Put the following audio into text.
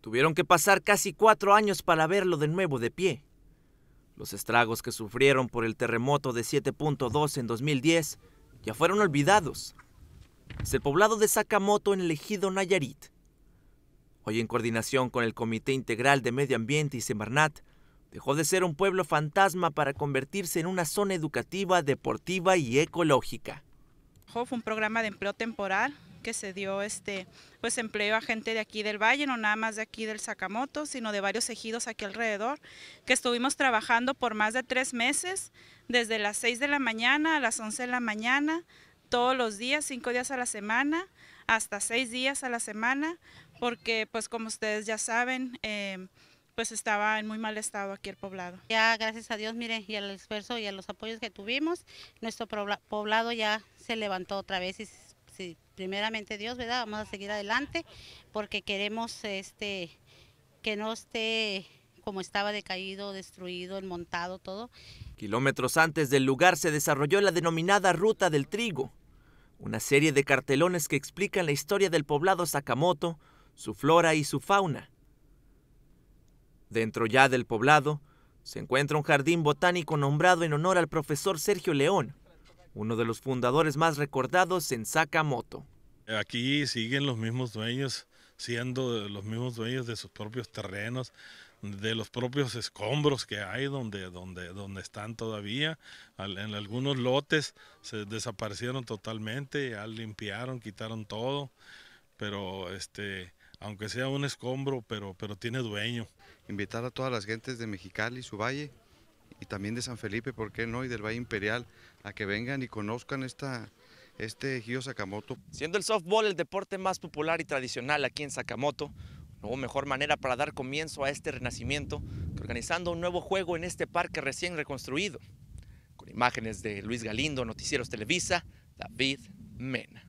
Tuvieron que pasar casi cuatro años para verlo de nuevo de pie. Los estragos que sufrieron por el terremoto de 7.2 en 2010 ya fueron olvidados. Es el poblado de Sakamoto en el ejido Nayarit. Hoy en coordinación con el Comité Integral de Medio Ambiente y Semarnat, dejó de ser un pueblo fantasma para convertirse en una zona educativa, deportiva y ecológica. Fue un programa de empleo temporal que se dio este pues empleo a gente de aquí del valle, no nada más de aquí del Sacamoto, sino de varios ejidos aquí alrededor, que estuvimos trabajando por más de tres meses, desde las 6 de la mañana a las 11 de la mañana, todos los días, cinco días a la semana, hasta seis días a la semana, porque pues como ustedes ya saben, em, pues estaba en muy mal estado aquí el poblado. Ya gracias a Dios, miren, y al esfuerzo y a los apoyos que tuvimos, nuestro poblado ya se levantó otra vez y, se primeramente Dios, ¿verdad? Vamos a seguir adelante porque queremos este que no esté como estaba decaído, destruido, el montado, todo. Kilómetros antes del lugar se desarrolló la denominada Ruta del Trigo, una serie de cartelones que explican la historia del poblado Sakamoto, su flora y su fauna. Dentro ya del poblado se encuentra un jardín botánico nombrado en honor al profesor Sergio León, uno de los fundadores más recordados en Sakamoto. Aquí siguen los mismos dueños, siendo los mismos dueños de sus propios terrenos, de los propios escombros que hay donde, donde, donde están todavía. En algunos lotes se desaparecieron totalmente, ya limpiaron, quitaron todo, pero este, aunque sea un escombro, pero, pero tiene dueño. Invitar a todas las gentes de Mexicali, su valle, y también de San Felipe, ¿por qué no? Y del Valle Imperial, a que vengan y conozcan esta, este giro Sakamoto. Siendo el softball el deporte más popular y tradicional aquí en Sakamoto, no mejor manera para dar comienzo a este renacimiento que organizando un nuevo juego en este parque recién reconstruido. Con imágenes de Luis Galindo, Noticieros Televisa, David Mena.